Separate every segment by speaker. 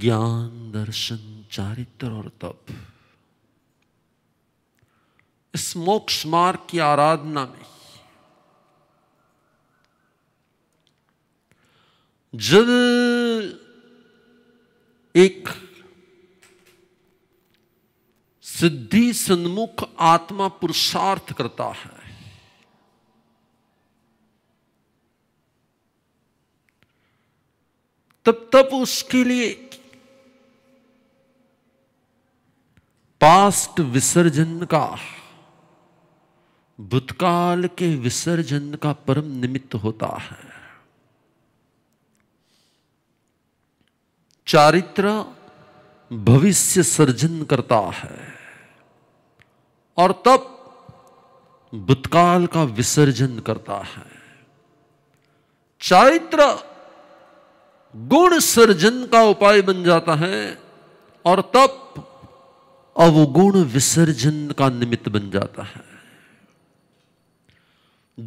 Speaker 1: ज्ञान दर्शन चारित्र और तप इस मोक्ष मार्ग की आराधना में जल एक सिद्धि सन्मुख आत्मा पुरुषार्थ करता है तब तब उसके लिए पास्ट विसर्जन का भूतकाल के विसर्जन का परम निमित्त होता है चारित्र भविष्य सर्जन करता है और तब भूतकाल का विसर्जन करता है चारित्र गुण सर्जन का उपाय बन जाता है और तब अवगुण विसर्जन का निमित्त बन जाता है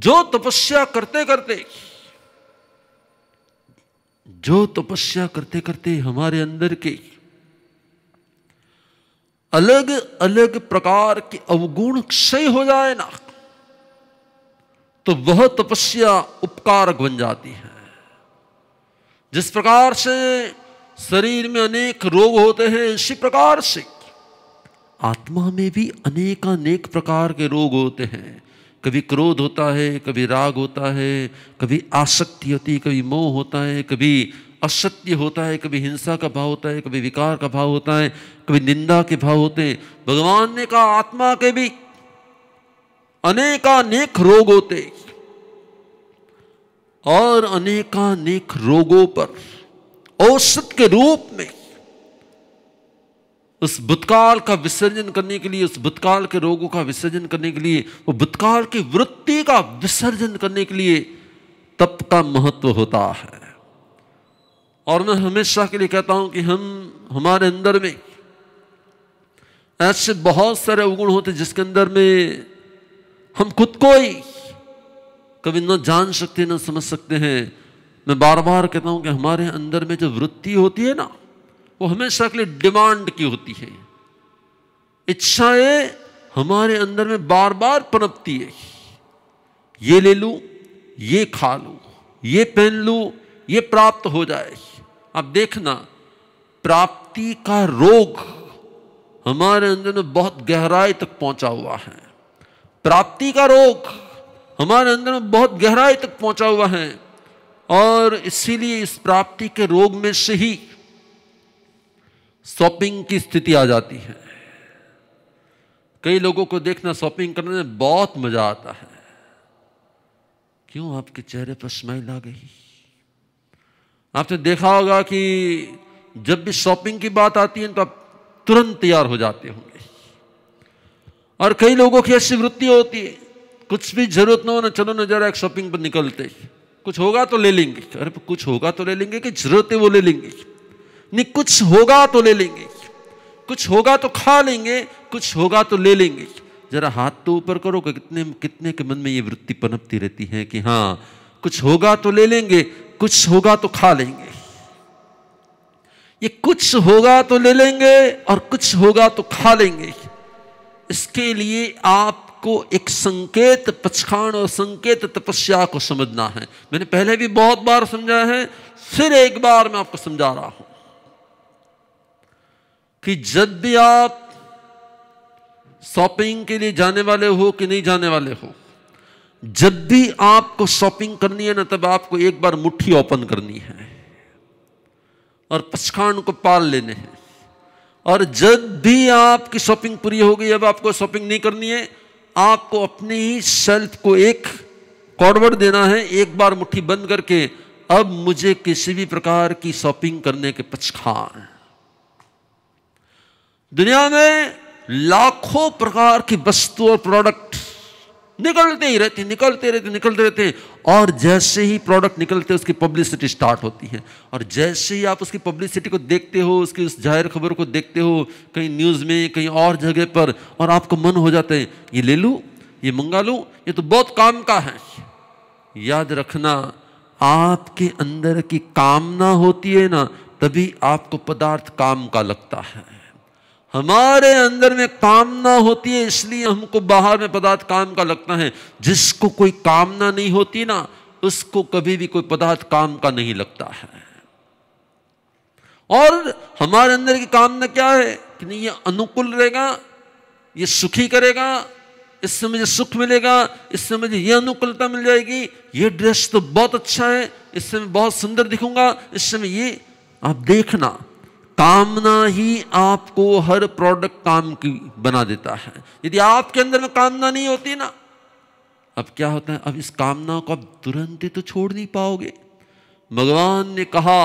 Speaker 1: जो तपस्या करते करते जो तपस्या करते करते हमारे अंदर के अलग अलग प्रकार के अवगुण क्षय हो जाए ना तो वह तपस्या उपकारक बन जाती है जिस प्रकार से शरीर में अनेक रोग होते हैं इसी प्रकार से आत्मा में भी अनेकानेक प्रकार के रोग होते हैं कभी क्रोध होता है कभी राग होता है कभी आसक्ति होती है कभी मोह होता है कभी असत्य होता है कभी हिंसा का भाव होता है कभी विकार का भाव होता है कभी निंदा के भाव होते हैं भगवान ने कहा आत्मा के भी अनेकानेक रोग होते और अनेकानेक रोगों पर औसत के रूप में उस भूतकाल का विसर्जन करने के लिए उस भूतकाल के रोगों का विसर्जन करने के लिए वो भूतकाल की वृत्ति का विसर्जन करने के लिए तप का महत्व होता है और मैं हमेशा के लिए कहता हूं कि हम हमारे अंदर में ऐसे बहुत सारे अवगुण होते जिसके अंदर में हम खुद को ही कभी न जान सकते न समझ सकते हैं मैं बार बार कहता हूं कि हमारे अंदर में जो वृत्ति होती है ना वो हमेशा के लिए डिमांड की होती है इच्छाएं हमारे अंदर में बार बार पनपती है ये ले लू ये खा लू ये पहन लू ये प्राप्त हो जाए अब देखना प्राप्ति का रोग हमारे अंदर में बहुत गहराई तक पहुंचा हुआ है प्राप्ति का रोग हमारे अंदर में बहुत गहराई तक पहुंचा हुआ है और इसीलिए इस प्राप्ति के रोग में से ही शॉपिंग की स्थिति आ जाती है कई लोगों को देखना शॉपिंग करने में बहुत मजा आता है क्यों आपके चेहरे पर स्माइल आ गई आपने देखा होगा कि जब भी शॉपिंग की बात आती है तो आप तुरंत तैयार हो जाते होंगे और कई लोगों की ऐसी वृत्ति होती है कुछ भी जरूरत ना हो ना चलो ना जरा एक शॉपिंग पर निकलते कुछ होगा तो ले लेंगे अरे कुछ होगा तो ले लेंगे कि जरूरत है वो ले लेंगे नहीं कुछ होगा तो ले लेंगे कुछ होगा तो खा लेंगे कुछ होगा तो ले लेंगे जरा हाथ तो ऊपर करो कि कितने कितने के मन में ये वृत्ति पनपती रहती है कि हाँ कुछ होगा तो ले लेंगे कुछ होगा तो खा लेंगे ये कुछ होगा तो ले लेंगे और कुछ होगा तो खा लेंगे इसके लिए आपको एक संकेत पछाण और संकेत तपस्या को समझना है मैंने पहले भी बहुत बार समझा है फिर एक बार मैं आपको समझा रहा हूं कि जब भी आप शॉपिंग के लिए जाने वाले हो कि नहीं जाने वाले हो जब भी आपको शॉपिंग करनी है ना तब आपको एक बार मुट्ठी ओपन करनी है और पछखाण को पाल लेने हैं और जब भी आपकी शॉपिंग पूरी हो गई अब आपको शॉपिंग नहीं करनी है आपको अपने ही सेल्फ को एक कॉर्डवर्ड देना है एक बार मुट्ठी बंद करके अब मुझे किसी भी प्रकार की शॉपिंग करने के पछखाण दुनिया में लाखों प्रकार की वस्तु और प्रोडक्ट निकलते ही रहते निकलते रहते निकलते रहते हैं और जैसे ही प्रोडक्ट निकलते हैं उसकी पब्लिसिटी स्टार्ट होती है और जैसे ही आप उसकी पब्लिसिटी को देखते हो उसकी उस जाहिर खबर को देखते हो कहीं न्यूज़ में कहीं और जगह पर और आपको मन हो जाता है ये ले लूँ ये मंगा लूँ ये तो बहुत काम का है याद रखना आपके अंदर की कामना होती है ना तभी आपको पदार्थ काम का लगता है हमारे अंदर में कामना होती है इसलिए हमको बाहर में पदार्थ काम का लगता है जिसको कोई कामना नहीं होती ना उसको कभी भी कोई पदार्थ काम का नहीं लगता है और हमारे अंदर की कामना क्या है कि नहीं ये अनुकूल रहेगा ये सुखी करेगा इससे मुझे सुख मिलेगा इससे मुझे ये अनुकूलता मिल जाएगी ये ड्रेस तो बहुत अच्छा है इससे मैं बहुत सुंदर दिखूंगा इससे मैं ये आप देखना कामना ही आपको हर प्रोडक्ट काम की बना देता है यदि आपके अंदर में कामना नहीं होती ना अब क्या होता है अब इस कामना को आप तुरंत ही तो छोड़ नहीं पाओगे भगवान ने कहा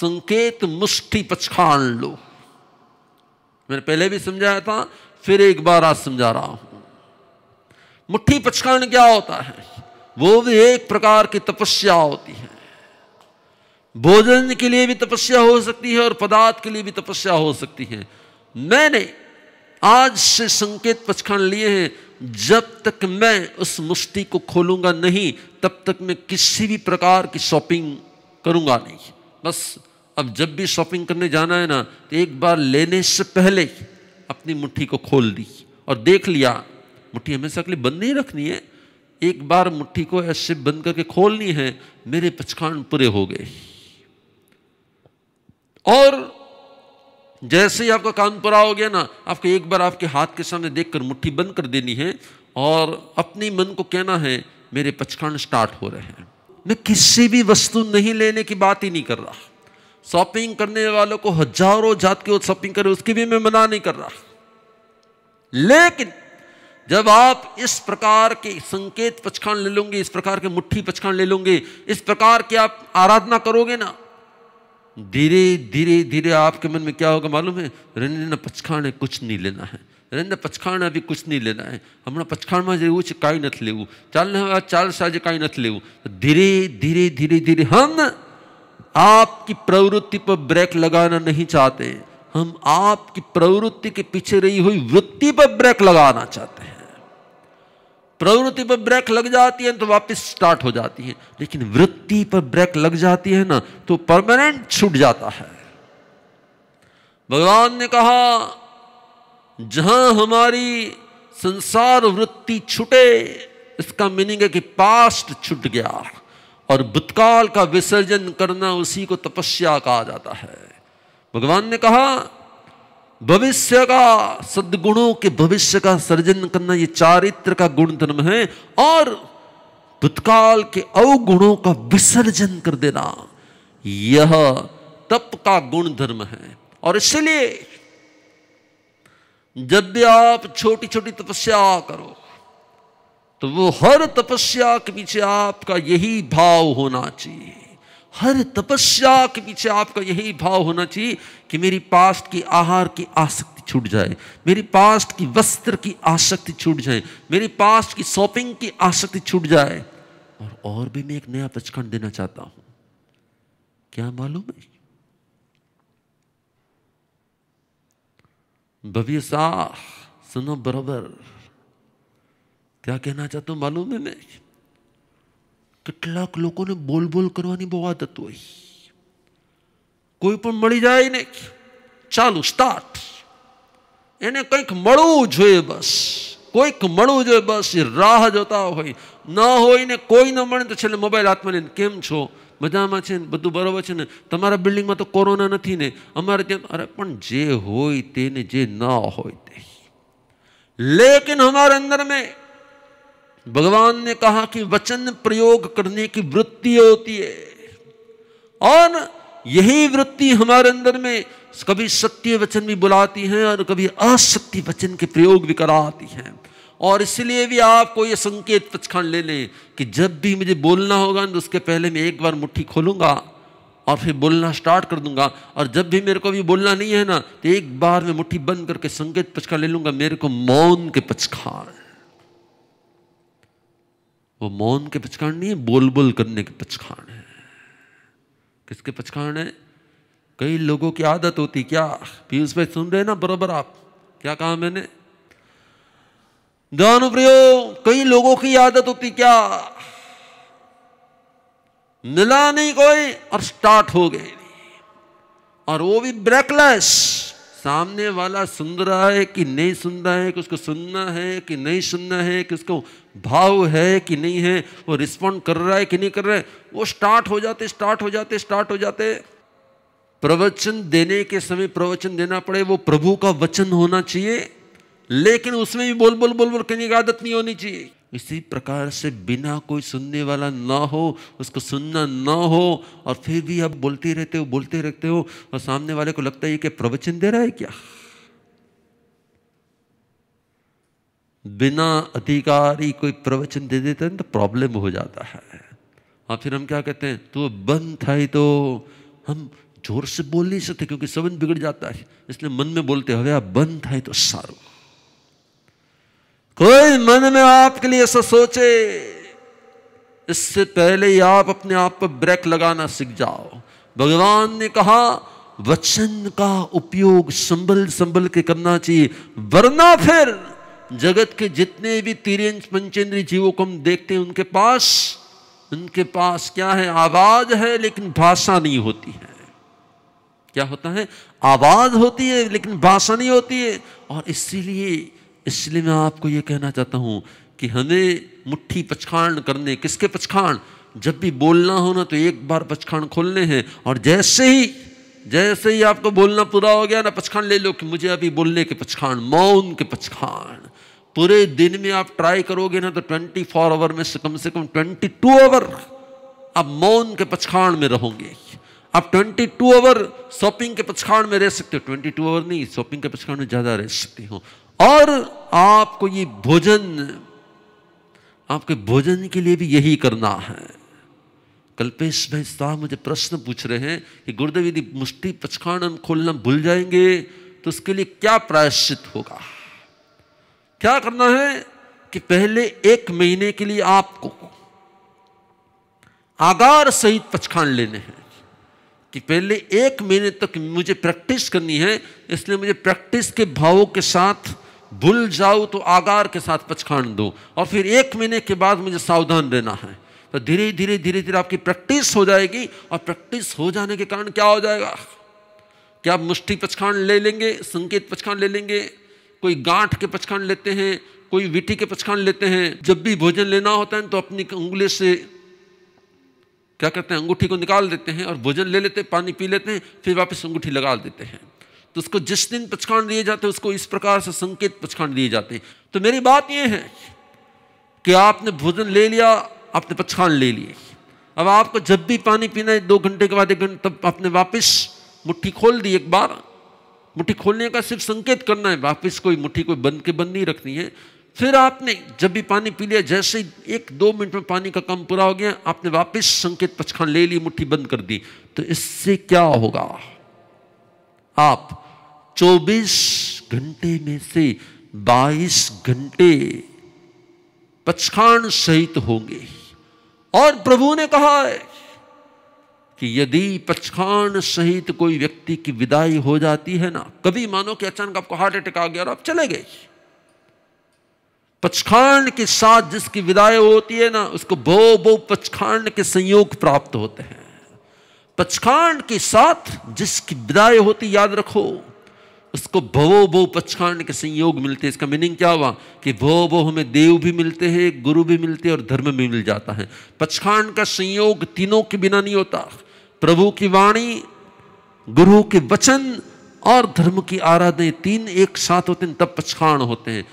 Speaker 1: संकेत मुष्टि पछाण लो मैंने पहले भी समझाया था फिर एक बार आज समझा रहा हूं मुट्ठी पछकान क्या होता है वो भी एक प्रकार की तपस्या होती है भोजन के लिए भी तपस्या हो सकती है और पदार्थ के लिए भी तपस्या हो सकती है मैंने आज से संकेत पचखंड लिए हैं जब तक मैं उस मुष्टि को खोलूंगा नहीं तब तक मैं किसी भी प्रकार की शॉपिंग करूंगा नहीं बस अब जब भी शॉपिंग करने जाना है ना तो एक बार लेने से पहले अपनी मुट्ठी को खोल दी और देख लिया मुट्ठी हमेशा के लिए बंद नहीं रखनी है एक बार मुट्ठी को ऐसे बंद करके खोलनी है मेरे पचखान पूरे हो गए और जैसे ही आपका काम पूरा हो गया ना आपको एक बार आपके हाथ के सामने देखकर मुट्ठी बंद कर देनी है और अपने मन को कहना है मेरे पचखंड स्टार्ट हो रहे हैं मैं किसी भी वस्तु नहीं लेने की बात ही नहीं कर रहा शॉपिंग करने वालों को हजारों जात की शॉपिंग करे उसकी भी मैं मना नहीं कर रहा लेकिन जब आप इस प्रकार के संकेत पचखान ले लोगे इस प्रकार के मुट्ठी पचखान ले लोगे इस प्रकार की आप आराधना करोगे ना धीरे धीरे धीरे आपके मन में क्या होगा मालूम है ने पचखाण कुछ नहीं लेना है रण पचखाण अभी कुछ नहीं लेना है हमने पचखाण में जो છે કાંઈ નથી चाल चाल હવે ચાલશે આજે કાંઈ धीरे धीरे धीरे धीरे हम आपकी प्रवृत्ति पर ब्रेक लगाना नहीं चाहते हम आपकी प्रवृत्ति के पीछे रही हुई वृत्ति पर ब्रेक लगाना चाहते हैं प्रवृत्ति पर ब्रेक लग जाती है तो वापस स्टार्ट हो जाती है लेकिन वृत्ति पर ब्रेक लग जाती है ना तो परमानेंट छूट जाता है भगवान ने कहा जहां हमारी संसार वृत्ति छूटे इसका मीनिंग है कि पास्ट छूट गया और भूतकाल का विसर्जन करना उसी को तपस्या कहा जाता है भगवान ने कहा भविष्य का सद्गुणों के भविष्य का सर्जन करना ये चारित्र का गुण धर्म है और भूतकाल के अवगुणों का विसर्जन कर देना यह तप का गुण धर्म है और इसलिए जब भी आप छोटी छोटी तपस्या करो तो वो हर तपस्या के पीछे आपका यही भाव होना चाहिए हर तपस्या के पीछे आपका यही भाव होना चाहिए कि मेरी पास्ट की आहार की आसक्ति छूट जाए मेरी पास्ट की वस्त्र की आसक्ति छूट जाए मेरी पास्ट की शॉपिंग की आसक्ति छूट जाए और और भी मैं एक नया पचखंड देना चाहता हूं क्या मालूम है भव्य साह सुनो बराबर क्या कहना चाहता हूं मालूम है मैं કેટલાક લોકોને બોલ બોલ કરવાની બહુ આદત હોય કોઈ પણ મળી જાય ને ચાલુ સ્ટાર્ટ એને કંઈક મળવું જોઈએ બસ કોઈક મળવું જોઈએ બસ એ રાહ જોતા હોય ન હોય ને કોઈ ન મળે તો છેલ્લે મોબાઈલ હાથમાં લઈને કેમ છો મજામાં છે ને બધું બરાબર છે ને તમારા બિલ્ડિંગમાં તો કોરોના નથી ને અમારે ત્યાં અરે પણ જે હોય તેને જે ન હોય તે લેકિન હમારે અંદર મેં भगवान ने कहा कि वचन प्रयोग करने की वृत्ति होती है और यही वृत्ति हमारे अंदर में कभी सत्य वचन भी बुलाती है और कभी असत्य वचन के प्रयोग भी कराती है और इसलिए भी आपको ये संकेत पचखंड ले लें कि जब भी मुझे बोलना होगा तो उसके पहले मैं एक बार मुट्ठी खोलूंगा और फिर बोलना स्टार्ट कर दूंगा और जब भी मेरे को भी बोलना नहीं है ना तो एक बार मैं मुट्ठी बंद करके संकेत पचखा ले लूंगा मेरे को मौन के पचखाड़ वो मौन के पचखान नहीं है बोल बोल करने के पचखान है किसके पचखान है कई लोगों की आदत होती क्या पीयूष भाई सुन रहे ना बराबर आप क्या कहा मैंने दानुप्रियो कई लोगों की आदत होती क्या मिला नहीं कोई और स्टार्ट हो गए और वो भी ब्रेकलेस सामने वाला सुन रहा है कि नहीं सुन रहा है कि उसको सुनना है कि नहीं सुनना है कि उसको भाव है कि नहीं है वो रिस्पॉन्ड कर रहा है कि नहीं कर रहा है वो स्टार्ट हो जाते स्टार्ट हो जाते स्टार्ट हो जाते प्रवचन देने के समय प्रवचन देना पड़े वो प्रभु का वचन होना चाहिए लेकिन उसमें भी बोल बोल बोल बोल कहने की आदत नहीं होनी चाहिए इसी प्रकार से बिना कोई सुनने वाला ना हो उसको सुनना ना हो और फिर भी आप बोलते रहते हो बोलते रहते हो और सामने वाले को लगता है कि प्रवचन दे रहा है क्या बिना अधिकारी कोई प्रवचन दे देते हैं तो प्रॉब्लम हो जाता है और फिर हम क्या कहते हैं तो बंद था ही तो हम जोर से बोल नहीं सकते क्योंकि सबन बिगड़ जाता है इसलिए मन में बोलते हवे आप बंद था ही तो सारो कोई मन में आपके लिए ऐसा सोचे इससे पहले ही आप अपने आप पर ब्रेक लगाना सीख जाओ भगवान ने कहा वचन का उपयोग संभल संभल के करना चाहिए वरना फिर जगत के जितने भी तीरेंद्र पंचेंद्रीय जीवों को हम देखते हैं उनके पास उनके पास क्या है आवाज है लेकिन भाषा नहीं होती है क्या होता है आवाज होती है लेकिन भाषा नहीं होती है और इसीलिए इसलिए मैं आपको ये कहना चाहता हूँ कि हमें मुट्ठी पछखाण करने किसके पछखाण जब भी बोलना हो ना तो एक बार पछखाण खोलने हैं और जैसे ही जैसे ही आपको बोलना पूरा हो गया ना पछखाण ले लो कि मुझे अभी बोलने के पछखाण मौन के पछखाण पूरे दिन में आप ट्राई करोगे ना तो ट्वेंटी फोर आवर में से कम से कम ट्वेंटी टू आवर आप मौन के पछखाण में रहोगे आप ट्वेंटी टू आवर शॉपिंग के पछखाण में रह सकते हो ट्वेंटी टू आवर नहीं शॉपिंग के पछखाण में ज़्यादा रह सकते हो और आपको ये भोजन आपके भोजन के लिए भी यही करना है कल्पेश भाई साहब मुझे प्रश्न पूछ रहे हैं कि गुरुदेव यदि मुष्टि हम खोलना भूल जाएंगे तो उसके लिए क्या प्रायश्चित होगा क्या करना है कि पहले एक महीने के लिए आपको आगार सहित पचखाण लेने हैं कि पहले एक महीने तक मुझे प्रैक्टिस करनी है इसलिए मुझे प्रैक्टिस के भावों के साथ भूल जाओ तो आगार के साथ पचखान दो और फिर एक महीने के बाद मुझे सावधान रहना है तो धीरे धीरे धीरे धीरे आपकी प्रैक्टिस हो जाएगी और प्रैक्टिस हो जाने के कारण क्या हो जाएगा क्या आप मुष्टि पचखान ले लेंगे संकेत पचखान ले लेंगे कोई गांठ के पछखाण लेते हैं कोई विटी के पछखाण लेते हैं जब भी भोजन लेना होता है तो अपनी उंगली से क्या करते हैं अंगूठी को निकाल देते हैं और भोजन ले लेते हैं पानी पी लेते हैं फिर वापस अंगूठी लगा देते हैं तो उसको जिस दिन पचखंड दिए जाते हैं उसको इस प्रकार से संकेत पचखंड दिए जाते हैं तो मेरी बात यह है कि आपने भोजन ले लिया आपने पचखान ले लिए अब आपको जब भी पानी पीना है दो घंटे के बाद एक घंटे तब आपने वापस मुट्ठी खोल दी एक बार मुट्ठी खोलने का सिर्फ संकेत करना है वापस कोई मुट्ठी कोई बंद के बंद नहीं रखनी है फिर आपने जब भी पानी पी लिया जैसे ही एक दो मिनट में पानी का काम पूरा हो गया आपने वापस संकेत पचखान ले ली मुट्ठी बंद कर दी तो इससे क्या होगा आप 24 घंटे में से 22 घंटे पछखाण सहित होंगे और प्रभु ने कहा है कि यदि पचखांड सहित कोई व्यक्ति की विदाई हो जाती है ना कभी मानो कि अचानक आपको हार्ट अटैक आ गया और आप चले गए पचखांड के साथ जिसकी विदाई होती है ना उसको बो बो पचखांड के संयोग प्राप्त होते हैं पचखांड के साथ जिसकी विदाई होती याद रखो उसको भवो भो पक्षकांड के संयोग मिलते हैं इसका मीनिंग क्या हुआ कि भो भो हमें देव भी मिलते हैं गुरु भी मिलते हैं और धर्म भी मिल जाता है पक्षकांड का संयोग तीनों के बिना नहीं होता प्रभु की वाणी गुरु के वचन और धर्म की आराधना तीन एक साथ होते हैं तब पक्षकांड होते हैं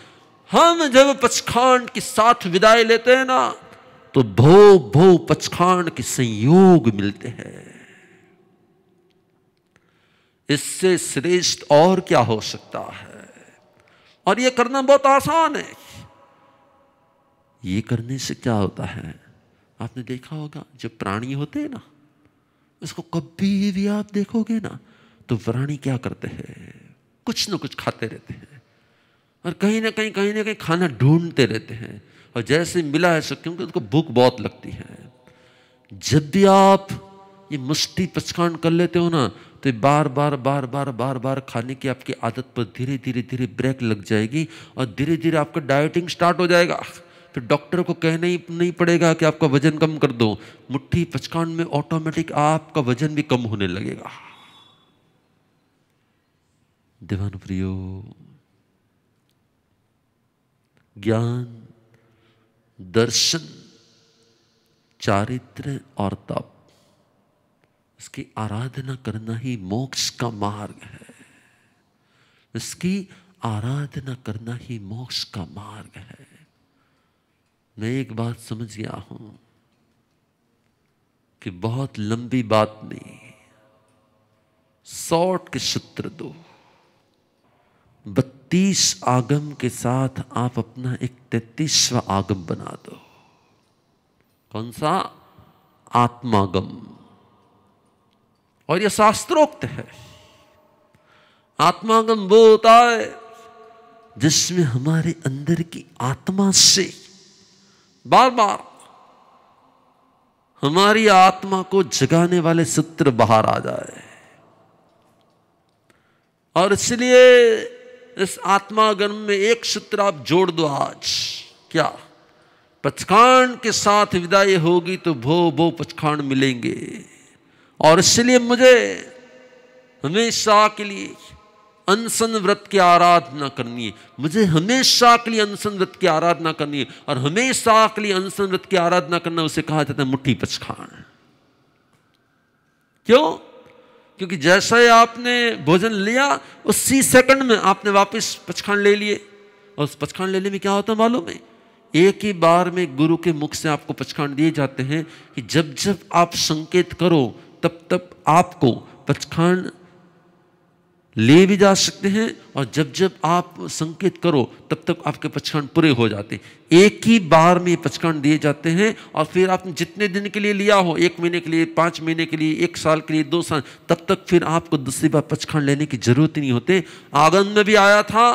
Speaker 1: हम जब पक्षकांड के साथ विदाई लेते हैं ना तो भो भो पक्षकांड के संयोग मिलते हैं इससे श्रेष्ठ और क्या हो सकता है और ये करना बहुत आसान है ये करने से क्या होता है आपने देखा होगा जब प्राणी होते हैं ना इसको कभी भी आप देखोगे ना तो प्राणी क्या करते हैं कुछ ना कुछ खाते रहते हैं और कहीं ना कहीं कहीं ना कहीं खाना ढूंढते रहते हैं और जैसे मिला है सो क्योंकि उनको भूख बहुत लगती है जब भी आप ये मुष्टि पचकांड कर लेते हो ना तो बार बार बार बार बार बार खाने की आपकी आदत पर धीरे धीरे धीरे ब्रेक लग जाएगी और धीरे धीरे आपका डाइटिंग स्टार्ट हो जाएगा फिर डॉक्टर को कहना ही नहीं पड़ेगा कि आपका वजन कम कर दो मुट्ठी पचकान में ऑटोमेटिक आपका वजन भी कम होने लगेगा दीवान प्रियो ज्ञान दर्शन चारित्र और तप इसकी आराधना करना ही मोक्ष का मार्ग है इसकी आराधना करना ही मोक्ष का मार्ग है मैं एक बात समझ गया हूं कि बहुत लंबी बात नहीं शॉर्ट के सूत्र दो बत्तीस आगम के साथ आप अपना एक तैतीसवा आगम बना दो कौन सा आत्मागम और यह शास्त्रोक्त है आत्मागम वो होता है जिसमें हमारे अंदर की आत्मा से बार बार हमारी आत्मा को जगाने वाले सूत्र बाहर आ जाए और इसलिए इस आत्मागम में एक सूत्र आप जोड़ दो आज क्या पचखांड के साथ विदाई होगी तो भो भो पचखांड मिलेंगे और इसलिए मुझे हमेशा के लिए अनसन व्रत की आराधना करनी है मुझे हमेशा के लिए अनसन व्रत की आराधना करनी है और हमेशा के लिए अनसन व्रत की आराधना करना उसे कहा जाता है मुट्ठी पचखान क्यों क्योंकि जैसा ही आपने भोजन लिया उसी सेकंड में आपने वापस पचखान ले लिए और उस पचखान लेने में क्या होता है मालूम है एक ही बार में गुरु के मुख से आपको पचखान दिए जाते हैं कि जब जब आप संकेत करो तब तब आपको पचखांड ले भी जा सकते हैं और जब जब आप संकेत करो तब तक आपके पचखंड पूरे हो जाते हैं एक ही बार में पचखंड दिए जाते हैं और फिर आपने जितने दिन के लिए लिया हो एक महीने के लिए पाँच महीने के लिए एक साल के लिए दो साल तब तक फिर आपको दूसरी बार पचखंड लेने की जरूरत नहीं होते आगन में भी आया था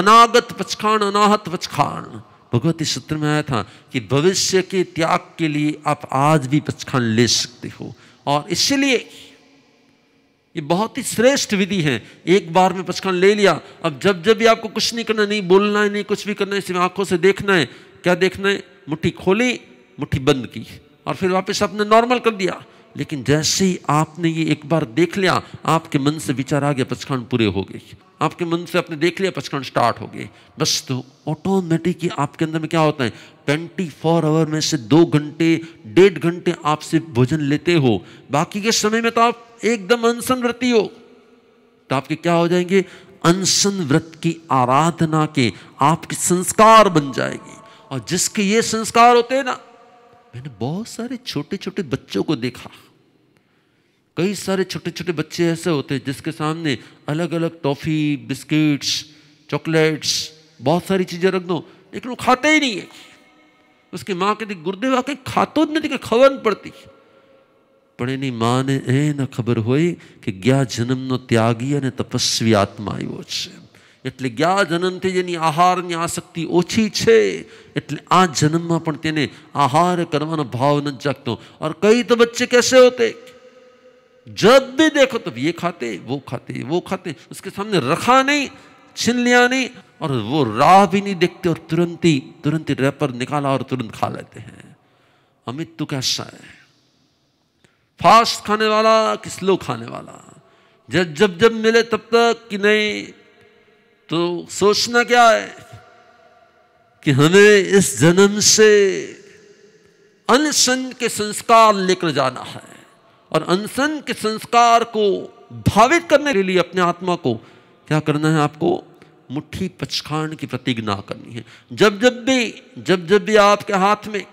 Speaker 1: अनागत पचखंड अनाहत पचखांड भगवती सूत्र में आया था कि भविष्य के त्याग के लिए आप आज भी पचखंड ले सकते हो और इसलिए ये बहुत ही श्रेष्ठ विधि है एक बार में पचखान ले लिया अब जब जब भी आपको कुछ नहीं करना नहीं बोलना है नहीं कुछ भी करना है सिर्फ आंखों से देखना है क्या देखना है मुट्ठी खोली मुट्ठी बंद की और फिर वापस आपने नॉर्मल कर दिया लेकिन जैसे ही आपने ये एक बार देख लिया आपके मन से विचार आ गया पचखान पूरे हो गए आपके मन से आपने देख लिया पचकन स्टार्ट हो गए बस तो ऑटोमेटिक ही आपके अंदर में क्या होता है ट्वेंटी फोर आवर में से दो घंटे डेढ़ घंटे आप सिर्फ भोजन लेते हो बाकी के समय में तो आप एकदम अनसन व्रती हो तो आपके क्या हो जाएंगे अनसन व्रत की आराधना के आपके संस्कार बन जाएगी और जिसके ये संस्कार होते हैं ना मैंने बहुत सारे छोटे छोटे बच्चों को देखा कई सारे छोटे छोटे बच्चे ऐसे होते हैं जिसके सामने अलग अलग टॉफ़ी बिस्किट्स चॉकलेट्स बहुत सारी चीज़ें रख दो लेकिन वो खाते ही नहीं है उसकी माँ कहती गुरुदेव आके खातो ज नहीं खबर नहीं પડતી પણ એની માને એ ન ખબર હોય કે ગયા જન્મનો ત્યાગી અને તપસ્વી આત્મા આવ્યો છે એટલે ગયા જન્મથી જેની આહારની આસક્તિ ઓછી છે એટલે આ જન્મમાં પણ તેને આહાર કરવાનો ભાવ નથી જાગતો ઓર કઈ તો બચ્ચે કેસે હોતે जब भी देखो तब ये खाते वो खाते वो खाते उसके सामने रखा नहीं छीन लिया नहीं और वो राह भी नहीं देखते और तुरंत ही तुरंत ही रैपर निकाला और तुरंत खा लेते हैं अमित तो कैसा है फास्ट खाने वाला कि स्लो खाने वाला जब जब जब मिले तब तक कि नहीं तो सोचना क्या है कि हमें इस जन्म से अनशन के संस्कार लेकर जाना है और अनसन के संस्कार को भावित करने के लिए अपने आत्मा को क्या करना है आपको मुट्ठी पचखांड की प्रतिज्ञा करनी है जब जब भी जब जब भी आपके हाथ में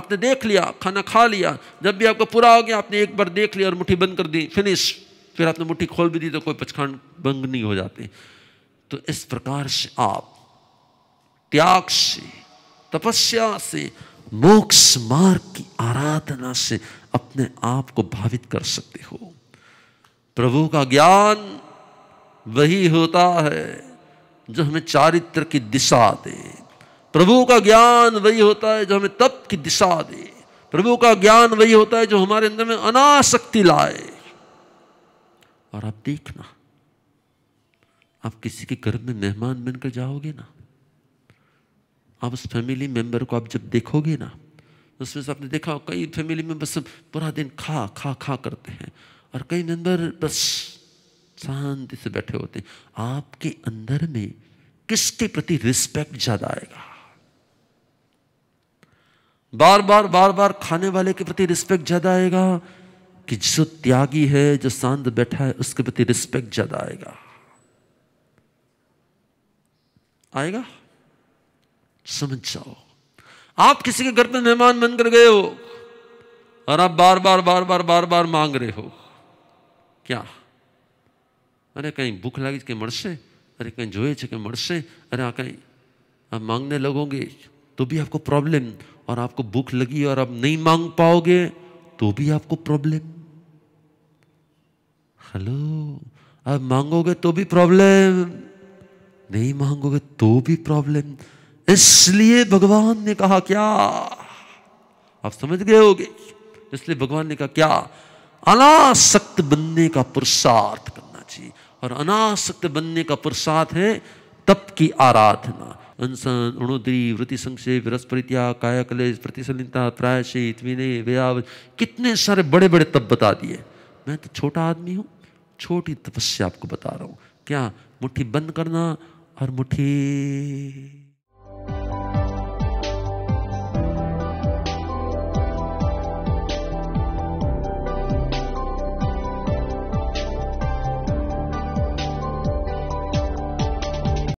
Speaker 1: आपने देख लिया खाना खा लिया जब भी आपको पूरा हो गया आपने एक बार देख लिया और मुट्ठी बंद कर दी फिनिश फिर आपने मुट्ठी खोल भी दी तो कोई पचखांड भंग नहीं हो जाते तो इस प्रकार से आप त्याग से तपस्या से मोक्ष मार्ग की आराधना से अपने आप को भावित कर सकते हो प्रभु का ज्ञान वही होता है जो हमें चारित्र की दिशा दे प्रभु का ज्ञान वही होता है जो हमें तप की दिशा दे प्रभु का ज्ञान वही होता है जो हमारे अंदर में अनाशक्ति लाए और आप देखना आप किसी के घर में मेहमान बनकर जाओगे ना आप उस फैमिली मेंबर को आप जब देखोगे ना तो उसमें से आपने देखा कई फैमिली मेंबर सब पूरा दिन खा खा खा करते हैं और कई मेंबर बस शांति से बैठे होते हैं आपके अंदर में किसके प्रति रिस्पेक्ट ज़्यादा आएगा बार बार बार बार खाने वाले के प्रति रिस्पेक्ट ज़्यादा आएगा कि जो त्यागी है जो शांत बैठा है उसके प्रति रिस्पेक्ट ज़्यादा आएगा आएगा समझ जाओ आप किसी के घर पर मेहमान बनकर गए हो और आप बार बार बार बार बार बार मांग रहे हो क्या अरे कहीं भूख लगी के मर से अरे कहीं जोए छे के मर से अरे आ हाँ कहीं आप मांगने लगोगे तो भी आपको प्रॉब्लम और आपको भूख लगी और आप नहीं मांग पाओगे तो भी आपको प्रॉब्लम हेलो आप मांगोगे तो भी प्रॉब्लम नहीं मांगोगे तो भी प्रॉब्लम इसलिए भगवान ने कहा क्या आप समझ गए होगे इसलिए भगवान ने कहा क्या अनासक्त बनने का पुरुषार्थ करना चाहिए और अनासक्त बनने का पुरुषार्थ है तप की आराधना अनसन अणुद्री वृत्ति संक्षेप रस परित्याग काया कलेश प्रतिसलिता प्रायशित विनय व्याव कितने सारे बड़े बड़े तप बता दिए मैं तो छोटा आदमी हूँ छोटी तपस्या आपको बता रहा हूँ क्या मुट्ठी बंद करना और मुट्ठी